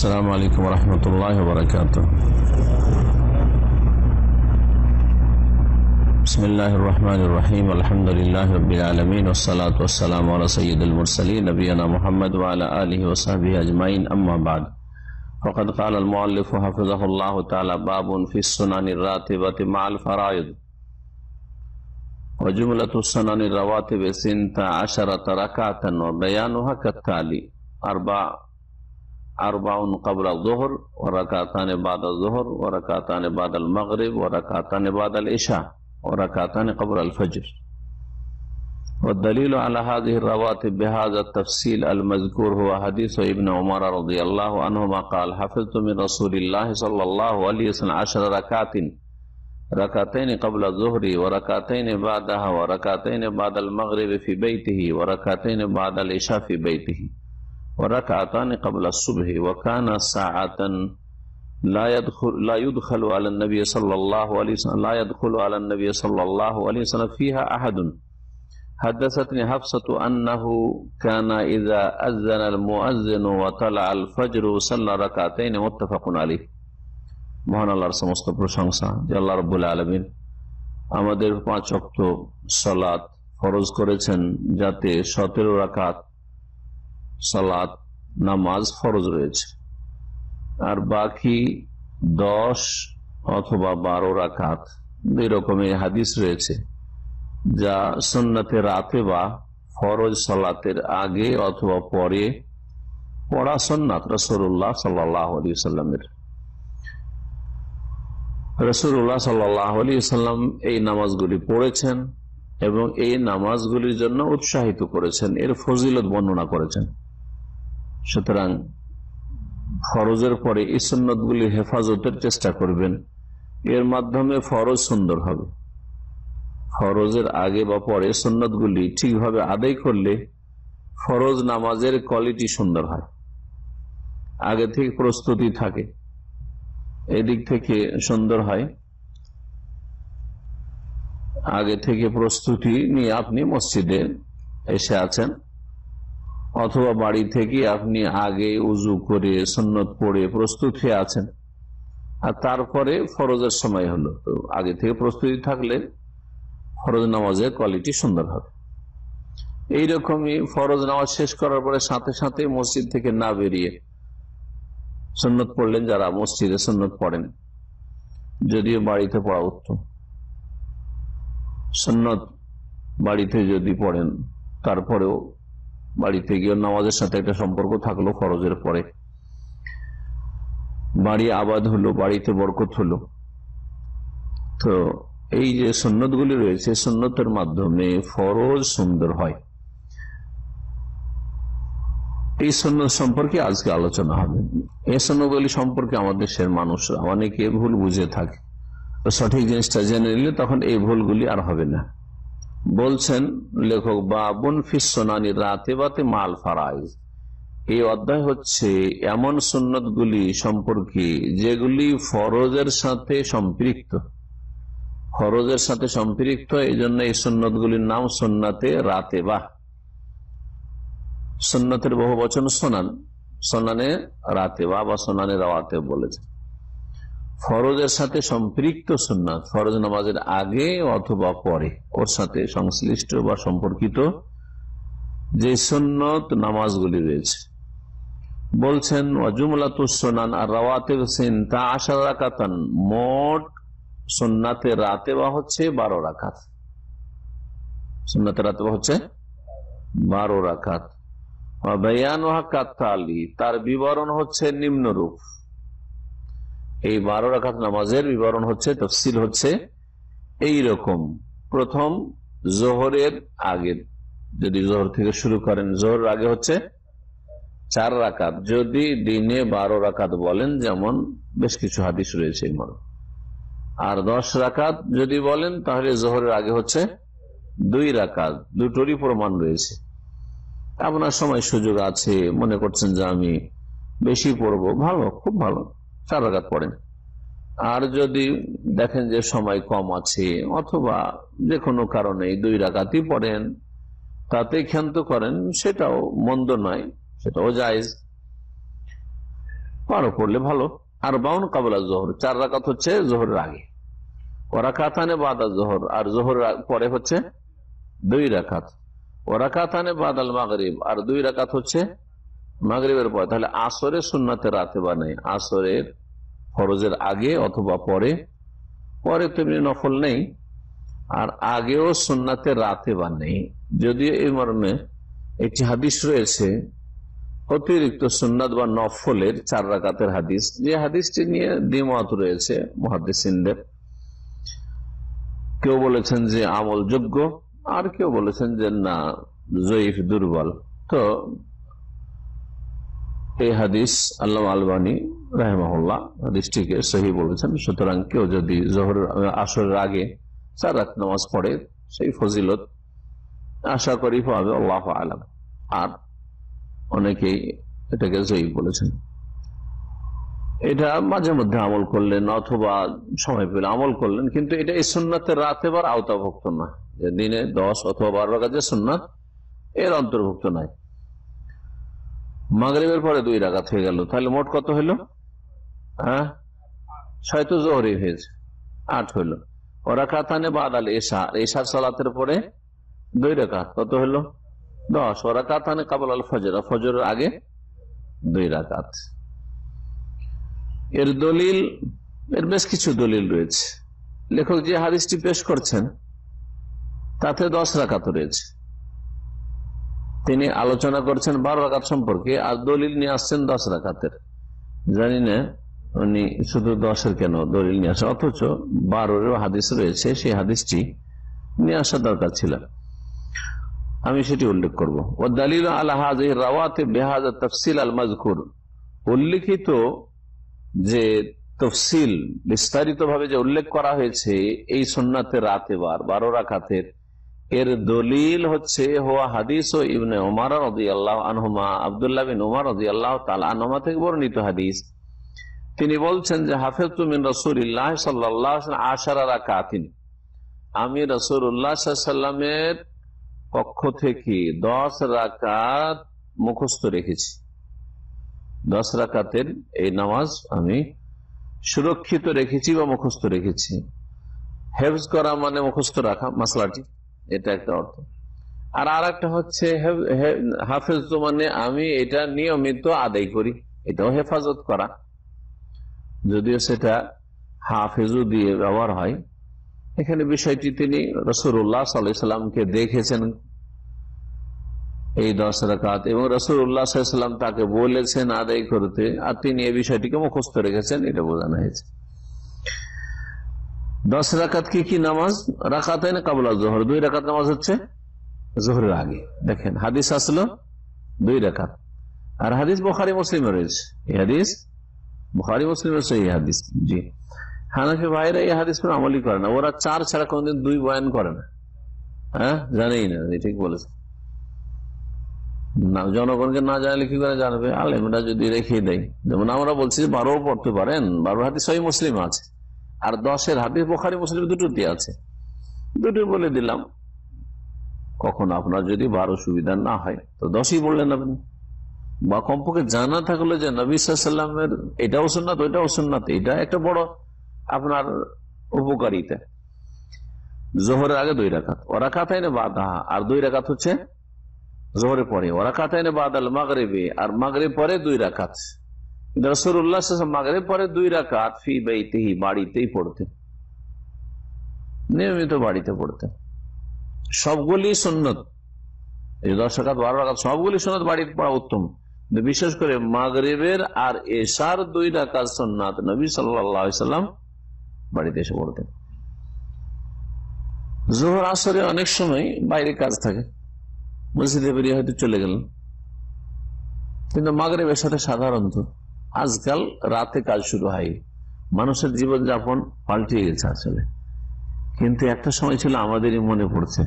السلام عليكم ورحمة الله وبركاته بسم الله الرحمن الرحيم الحمد لله رب العالمين والصلاة والسلام على سيد المرسلين نبينا محمد وعلى آله وصحبه أجمعين أما بعد فقد قال المؤلف حفظه الله تعالى باب في السنن الراتبة مع الفرائض وجملة السنن الرواتب سنت عشرة ركعة وبيانها كالتالي أربع أربع قبل الظهر وركعتان بعد الظهر وركعتان بعد المغرب وركعتان بعد العشاء وركعتان قبل الفجر والدليل على هذه الرواتب بهذا التفصيل المذكور هو حديث ابن عمر رضي الله عنهما قال حفظت من رسول الله صلى الله عليه وسلم عشر ركعات ركعتين قبل الظهر وركعتين بعدها وركعتين بعد المغرب في بيته وركعتين بعد العشاء في بيته وركعتان قبل الصبح وكان ساعة لا يدخل لا يدخل على النبي صلى الله عليه وسلم لا يدخل على النبي صلى الله عليه وسلم فيها أحد حدثتني حفصة أنه كان إذا أذن المؤذن وطلع الفجر صلى ركعتين متفق عليه মহান আল্লাহর সমস্ত প্রশংসা যে আল্লাহ রব্বুল আলমীর আমাদের পাঁচ অক্ট সলাৎ ফরজ করেছেন যাতে সতেরো রাকাত সালাত নামাজ ফরজ রয়েছে আর বাকি দশ অথবা বারো রাকাত দুই রকমের হাদিস রয়েছে যা সন্ন্যতে রাতে বা ফরজ সালাতের আগে অথবা পরে পড়া সন্ন্যাত রসুল্লাহ সাল্লাহ সাল্লামের রসুল্লাহ সাল্লাহ আলী সাল্লাম এই নামাজগুলি পড়েছেন এবং এই নামাজগুলির জন্য উৎসাহিত করেছেন এর ফজিলত বর্ণনা করেছেন সুতরাং ফরজের পরে এই সুন্নতগুলি হেফাজতের চেষ্টা করবেন এর মাধ্যমে ফরজ সুন্দর হবে ফরজের আগে বা পরে সুন্নতগুলি ঠিকভাবে আদায় করলে ফরজ নামাজের কোয়ালিটি সুন্দর হয় আগে থেকে প্রস্তুতি থাকে এদিক থেকে সুন্দর হয় আগে থেকে প্রস্তুতি নিয়ে আপনি মসজিদে এসে আছেন অথবা বাড়ি থেকে আপনি আগে উজু করে সন্ন্যত পড়ে প্রস্তুত হয়ে আছেন আর তারপরে ফরজের সময় হলো তো আগে থেকে প্রস্তুতি থাকলে ফরজ নামাজের কোয়ালিটি সুন্দর হবে এইরকমই ফরজ নামাজ শেষ করার পরে সাথে সাথে মসজিদ থেকে না বেরিয়ে সন্ন্যত পড়লেন যারা মসজিদে সন্ন্যত পড়েন যদিও বাড়িতে পড়া উত্তম সন্ন্যত বাড়িতে যদি পড়েন তারপরেও বাড়িতে গিয়ে নামাজের সাথে একটা সম্পর্ক থাকলো ফরজের পরে বাড়ি আবাদ হলো বাড়িতে বরকত হলো তো এই যে সন্ন্যত গুলি রয়েছে সন্ন্যতের মাধ্যমে ফরজ সুন্দর হয় এই সন্ন্যত সম্পর্কে আজকে আলোচনা হবে এই সন্ন্যতগুলি সম্পর্কে আমাদের দেশের মানুষরা অনেকে ভুল বুঝে থাকে সঠিক জিনিসটা জেনে নিলে তখন এই ভুলগুলি আর হবে না বলছেন লেখক বাবন ফিসোনানি রাতে বাতে মাল ফারাইজ এই অধ্যায় হচ্ছে এমন সুন্নতগুলি সম্পর্কে যেগুলি ফরজের সাথে সম্পৃক্ত ফরজের সাথে সম্পৃক্ত এই জন্য এই সুন্নতগুলির নাম সোনাতে রাতে বা সন্নতের বহু বচন সোনান সোনানে রাতে বা সোনানে রাওয়াতে বলেছে ফরজের সাথে সম্পৃক্ত সুন্নাত ফরজ নামাজের আগে অথবা পরে ওর সাথে সংশ্লিষ্ট বা সম্পর্কিত যে সুন্নত নামাজগুলি রয়েছে বলছেন অজুমলাতুসনান আর রাওয়াতেব সেন তা আশা রাকাতান মোট সোনাতে রাতে বা হচ্ছে বারো রাখাত সোনাতে রাতে বা হচ্ছে বারো রাখাত বেয়ান ওহা কাতালি তার বিবরণ হচ্ছে নিম্নরূপ এই বারো রাখাত নামাজের বিবরণ হচ্ছে তফসিল হচ্ছে এই রকম প্রথম জোহরের আগে যদি জোহর থেকে শুরু করেন জোহর আগে হচ্ছে চার রাকাত যদি দিনে বারো রাকাত বলেন যেমন বেশ কিছু হাদিস রয়েছে আর দশ রাকাত যদি বলেন তাহলে জোহরের আগে হচ্ছে দুই রাকাত দুটোরই প্রমাণ রয়েছে আপনার সময় সুযোগ আছে মনে করছেন যে আমি বেশি পড়বো ভালো খুব ভালো চার রাগাত পড়েন আর যদি দেখেন যে সময় কম আছে অথবা যে কোনো কারণে দুই রাগাতই পড়েন তাতে ক্ষান্ত করেন সেটাও মন্দ নয় সেটাও জায়জ পারো পড়লে ভালো আর বাউন কাবলা জোহর চার রাকাত হচ্ছে জোহরের আগে কাতানে বাদা জোহর আর জোহর পরে হচ্ছে দুই রাকাত কাতানে বাদাল মাগরিব আর দুই রাকাত হচ্ছে মাগরিবের পরে তাহলে আসরে সুন্নাতে রাতে বা নেই আসরের ফরজের আগে অথবা পরে পরে তেমনি নফল নেই আর আগেও সন্নাতে রাতে বা নেই যদিও এই মর্মে একটি হাদিস রয়েছে অতিরিক্ত সুন্নাত বা নফলের চার রাকাতের হাদিস যে হাদিসটি নিয়ে দ্বিমত রয়েছে মহাদিসিনদের কেউ বলেছেন যে আমল যোগ্য আর কেউ বলেছেন যে না জয়ীফ দুর্বল তো এই হাদিস আল্লাহ আলবানী রাহেমহল্লা দৃষ্টিকে সহি বলেছেন সুতরাং কেউ যদি জহর আসরের আগে চার রাত নামাজ পড়ে সেই ফজিলত আশা করি পাবে আল্লাহ আলাম আর অনেকেই এটাকে জয়ী বলেছেন এটা মাঝে মধ্যে আমল করলেন অথবা সময় পেলে আমল করলেন কিন্তু এটা এই সুন্নাতের রাতে বার আওতাভুক্ত না যে দিনে দশ অথবা বারো রাখা সুন্নাত এর অন্তর্ভুক্ত নাই মাগরীবের পরে দুই রাগাত হয়ে গেল তাহলে মোট কত হলো হ্যাঁ জহরি হয়েছে আট ওরা কাতানে বাদ আল এসা এসার সালাতের পরে দুই কত হলো দশ ওরা কাতানে আল ফজর ফজরের আগে দুই রাকাত এর দলিল এর বেশ কিছু দলিল রয়েছে লেখক যে হাদিসটি পেশ করছেন তাতে দশ রাকাত রয়েছে তিনি আলোচনা করছেন বারো রাকাত সম্পর্কে আর দলিল নিয়ে আসছেন দশ রাকাতের জানি না উনি শুধু দশের কেন দলিল নিয়ে আসা অথচ বারোরও হাদিস রয়েছে সেই হাদিসটি নিয়ে আসা দরকার ছিল আমি সেটি উল্লেখ করব ও দালিল আল্লাহাজ আল মাজকুর উল্লিখিত যে তফসিল বিস্তারিতভাবে যে উল্লেখ করা হয়েছে এই সন্ন্যাতে রাতে বার বারো রাখাতের এর দলিল হচ্ছে হোয়া হাদিস ও ইবনে ওমার রদি আল্লাহ আনহমা আবদুল্লাহ বিন ওমার রদি আল্লাহ তালা আনহমা থেকে বর্ণিত হাদিস তিনি বলছেন যে হাফেজ তুমিন রসুল্লাহ সাল্লাহ আশারা কাতিন আমি রসুল্লাহ সাল্লামের পক্ষ থেকে দশ রাকাত মুখস্থ রেখেছি দশ রাকাতের এই নামাজ আমি সুরক্ষিত রেখেছি বা মুখস্থ রেখেছি হেফজ করা মানে মুখস্থ রাখা মশলাটি এটা একটা অর্থ আর আর একটা হচ্ছে হাফেজ মানে আমি এটা নিয়মিত আদায় করি এটাও হেফাজত করা যদিও সেটা হাফেজু দিয়ে ব্যবহার হয় এখানে বিষয়টি তিনি রসুল্লাহ সাল্লামকে দেখেছেন এই দশ রাকাত এবং রসুল্লাহ সাল্লাম তাকে বলেছেন আদায় করতে আর তিনি এই বিষয়টিকে মুখস্থ রেখেছেন এটা বোঝানো হয়েছে দশ রাকাত কি কি নামাজ রাখাতে না কাবুলা জোহর দুই রাকাত নামাজ হচ্ছে জোহরের আগে দেখেন হাদিস আসলো দুই রাকাত আর হাদিস বোখারি মুসলিম রয়েছে এই হাদিস বুহারি মুসলিমের সেই হাদিস জি হানাফি ভাইরা এই হাদিস কোনো আমলই করে না ওরা চার ছাড়া কোনদিন দুই বয়ান করে না হ্যাঁ জানেই না ঠিক বলেছে না জনগণকে না জানলে কি করে জানবে আলেমরা যদি রেখে দেয় যেমন আমরা বলছি বারো পড়তে পারেন বারো হাতি সহি মুসলিম আছে আর দশের হাতে বোখারি মুসলিম দুটোতে আছে দুটো বলে দিলাম কখন আপনার যদি বারো সুবিধা না হয় তো দশই বললেন আপনি বা কমপক্ষে জানা থাকলো যে নবী সাল্লামের এটাও সুন্নাত ওইটাও সুন্নাত এটা একটা বড় আপনার উপকারিতা জোহরের আগে দুই রাখাত ওরা কাতায় না বাদ আর দুই রাখাত হচ্ছে জোহরে পরে ওরা কাতায় না বাদাল আল মাগরেবে আর মাগরে পরে দুই রাখাত রসুল্লাহ মাগরে পরে দুই রাখাত ফি বেইতেহি বাড়িতেই পড়তে নিয়মিত বাড়িতে পড়তে সবগুলি সুন্নত দশ রাখাত বারো রাখাত সবগুলি সুন্নত বাড়িতে পড়া উত্তম বিশেষ করে মাগরেবের আর এশার দুই ডাকার সন্ন্যাত নবী সাল্লাম বাড়িতে এসে পড়তেন জোহর আসরে অনেক সময় বাইরে কাজ থাকে মসজিদে বেরিয়ে হয়তো চলে গেলেন কিন্তু মাগরেবের সাথে সাধারণত আজকাল রাতে কাজ শুরু হয় মানুষের জীবনযাপন পাল্টিয়ে গেছে আসলে কিন্তু একটা সময় ছিল আমাদেরই মনে পড়ছে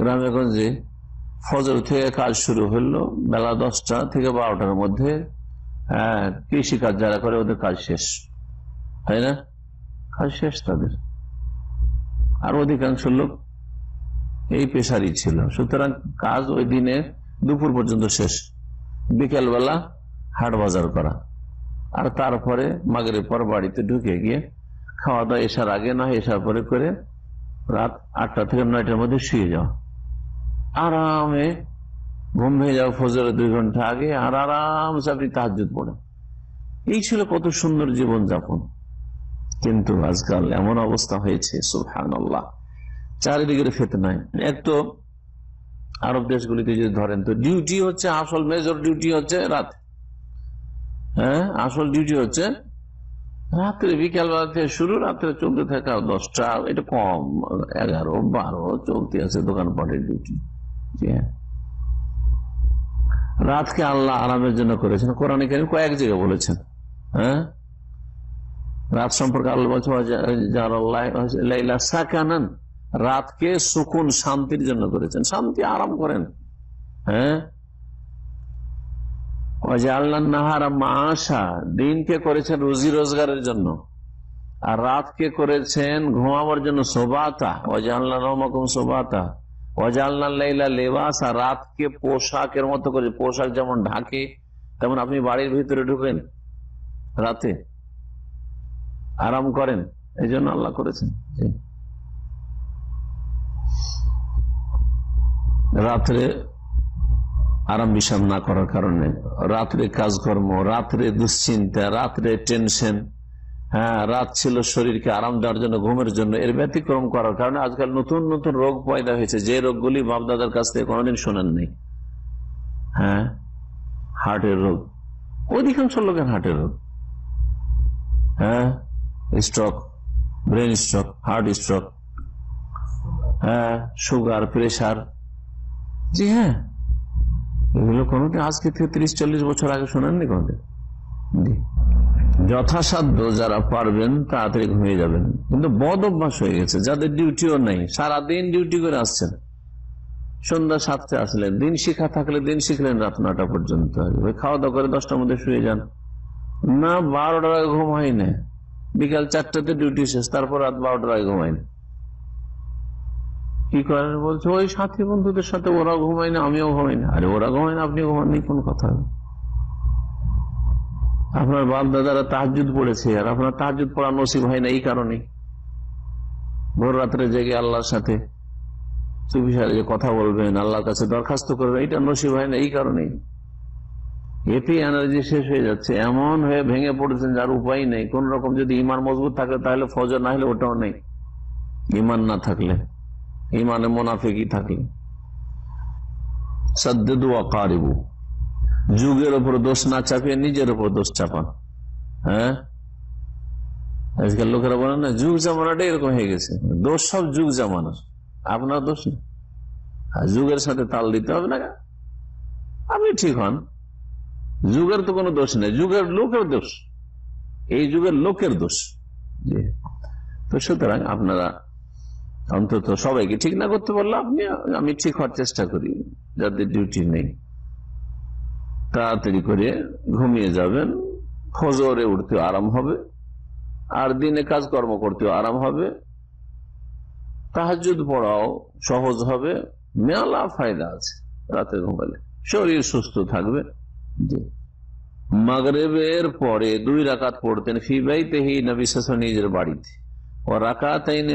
গ্রামে গঞ্জে ফজর থেকে কাজ শুরু হলো বেলা দশটা থেকে বারোটার মধ্যে হ্যাঁ কৃষিকাজ যারা করে ওদের কাজ শেষ তাই না কাজ শেষ তাদের আর অধিকাংশ লোক এই পেশারই ছিল সুতরাং কাজ ওই দিনের দুপুর পর্যন্ত শেষ বিকেলবেলা হাট বাজার করা আর তারপরে মাগরের পর বাড়িতে ঢুকে গিয়ে খাওয়া দাওয়া এসার আগে না এসার পরে করে রাত আটটা থেকে নয়টার মধ্যে শুয়ে যাওয়া আরামে ঘুম ভেঙে যাও ফজরের দুই ঘন্টা আগে আর আরামসে আপনি তাহাজুদ পড়েন এই ছিল কত সুন্দর জীবন যাপন কিন্তু আজকাল এমন অবস্থা হয়েছে সুলহান চারিদিকের ফেতে নাই এক তো আরব দেশগুলিতে যদি ধরেন তো ডিউটি হচ্ছে আসল মেজর ডিউটি হচ্ছে রাত হ্যাঁ আসল ডিউটি হচ্ছে রাত্রে বিকেল বেলাতে থেকে শুরু রাত্রে চলতে থাকা দশটা এটা কম এগারো বারো চলতে আছে দোকানপাটের ডিউটি রাতকে আল্লাহ আরামের জন্য করেছেন কোরআন কেন কয়েক জায়গায় বলেছেন হ্যাঁ রাত সম্পর্কে আল্লাহ বলছেন রাতকে সুকুন শান্তির জন্য করেছেন শান্তি আরাম করেন হ্যাঁ দিনকে করেছেন রুজি রোজগারের জন্য আর রাতকে করেছেন ঘুমাবার জন্য সোবাতা অজা আল্লাহ রহমাকুম সোবাতা রাতকে পোশাকের মতো করে পোশাক যেমন ঢাকে তেমন আপনি বাড়ির ভিতরে ঢুকেন রাতে আরাম করেন এই জন্য আল্লাহ করেছেন রাত্রে আরাম বিশ্রাম না করার কারণে রাত্রে কাজকর্ম রাত্রে দুশ্চিন্তা রাত্রে টেনশন হ্যাঁ রাত ছিল শরীরকে আরাম দেওয়ার জন্য ঘুমের জন্য এর ব্যতিক্রম করার কারণে আজকাল নতুন নতুন রোগ পয়দা হয়েছে যে রোগগুলি বাপদাদার কাছ থেকে কোনোদিন নেই হ্যাঁ হার্টের রোগ অধিকাংশ লোকের হার্টের রোগ হ্যাঁ stroke brain stroke heart stroke হ্যাঁ সুগার প্রেশার জি হ্যাঁ এগুলো কোনোদিন আজকে থেকে তিরিশ চল্লিশ বছর আগে শোনেননি কোনোদিন জি যথাসাধ্য যারা পারবেন তাড়াতাড়ি ঘুমিয়ে যাবেন কিন্তু বদ অভ্যাস হয়ে গেছে যাদের ডিউটিও নেই সারাদিন ডিউটি করে আসছেন সন্ধ্যা সাতটা আসলেন দিন শিখা থাকলে দিন শিখলেন রাত নটা পর্যন্ত খাওয়া দাওয়া করে দশটার মধ্যে শুয়ে যান না বারোটার আগে ঘুম হয় না বিকাল চারটাতে ডিউটি শেষ তারপর রাত বারোটার আগে ঘুমায় না কি করেন বলছে ওই সাথী বন্ধুদের সাথে ওরা ঘুমায় না আমিও ঘুমাই না আরে ওরা ঘুমায় না আপনি ঘুমাননি কোন কথা হবে আপনার বাপ দাদারা তাহাজুদ পড়েছে আর আপনার তাহাজুদ পড়া নসিব হয় না এই কারণে ভোর রাত্রে জেগে আল্লাহর সাথে কথা বলবেন আল্লাহর কাছে দরখাস্ত করবেন এটা নসিব হয় না এই কারণেই এতে এনার্জি শেষ হয়ে যাচ্ছে এমন হয়ে ভেঙে পড়েছেন যার উপায় নেই কোন রকম যদি ইমান মজবুত থাকে তাহলে ফজর না হলে ওটাও নেই ইমান না থাকলে ইমানে মোনাফেকি থাকলে সদ্দু আকারিবু যুগের ওপর দোষ না চাপিয়ে নিজের ওপর দোষ চাপান হ্যাঁ আজকাল লোকেরা বলেন না যুগ জামানাটা এরকম হয়ে গেছে দোষ সব যুগ জামানার আপনার দোষ না যুগের সাথে তাল দিতে হবে না আপনি ঠিক হন যুগের তো কোনো দোষ নেই যুগের লোকের দোষ এই যুগের লোকের দোষ তো সুতরাং আপনারা অন্তত সবাইকে ঠিক না করতে পারলে আপনি আমি ঠিক হওয়ার চেষ্টা করি যাদের ডিউটি নেই তাড়াতাড়ি করে ঘুমিয়ে যাবেন ফজরে উঠতে আরাম হবে আর দিনে কাজকর্ম করতে আরাম হবে তাহাজুদ পড়াও সহজ হবে মেলা ফায়দা আছে রাতে ঘুমালে শরীর সুস্থ থাকবে জি মাগরেবের পরে দুই রাকাত পড়তেন ফিবাইতেহি নবী শাসন নিজের বাড়িতে ও রাকাতাইনে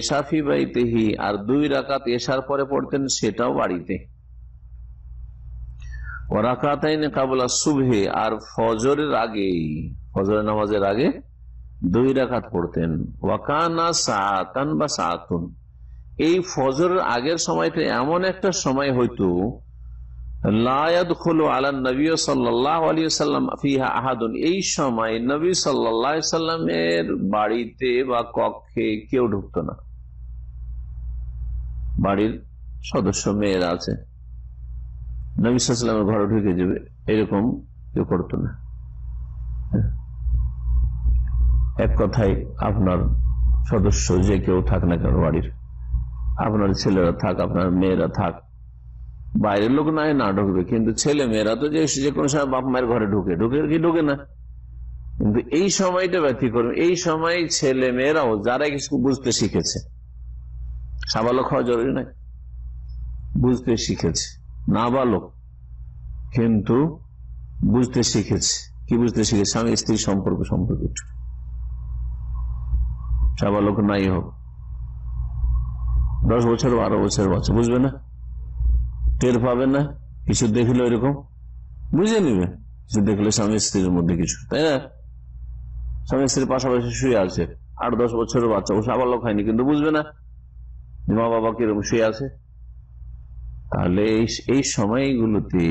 এসা ফিবাই তেহি আর দুই রাকাত এশার পরে পড়তেন সেটাও বাড়িতে ও সুভে আর ফজরের আগেই ফজরের নামাজের আগে দুই রাখাত পড়তেন ওয়াকানা বা এই ফজরের আগের সময়টা এমন একটা সময় হইতো এই সময় নবী সাল্লামের বাড়িতে বা কক্ষে কেউ ঢুকতো না বাড়ির সদস্য মেয়েরা আছে নবিসামের ঘরে ঢুকে যাবে এরকম কেউ করত না এক কথায় আপনার সদস্য যে কেউ থাক না কেন বাড়ির আপনার ছেলেরা থাক আপনার মেয়েরা থাক বাইরের লোক নাই না ঢুকবে কিন্তু ছেলে মেয়েরা তো যে কোনো সময় বাপ মায়ের ঘরে ঢুকে ঢুকে কি ঢুকে না কিন্তু এই সময়টা করবে এই সময় ছেলে মেয়েরাও যারা কিছু বুঝতে শিখেছে সাবালক হওয়া জরুরি নাই বুঝতে শিখেছে নাবালক কিন্তু বুঝতে শিখেছে কি বুঝতে শিখেছে স্বামী স্ত্রী সম্পর্ক সম্পর্কে সাবালক নাই হোক দশ বছর বারো বছর বাচ্চা বুঝবে না টের পাবে না কিছু দেখলো এরকম বুঝে নিবে কিছু দেখলে স্বামী স্ত্রীর মধ্যে কিছু তাই না স্বামী স্ত্রীর পাশাপাশি শুয়ে আছে আট দশ বছরের বাচ্চা ও সাবালক হয়নি কিন্তু বুঝবে না মা বাবা কিরকম শুয়ে আছে তাহলে এই সময়গুলোতে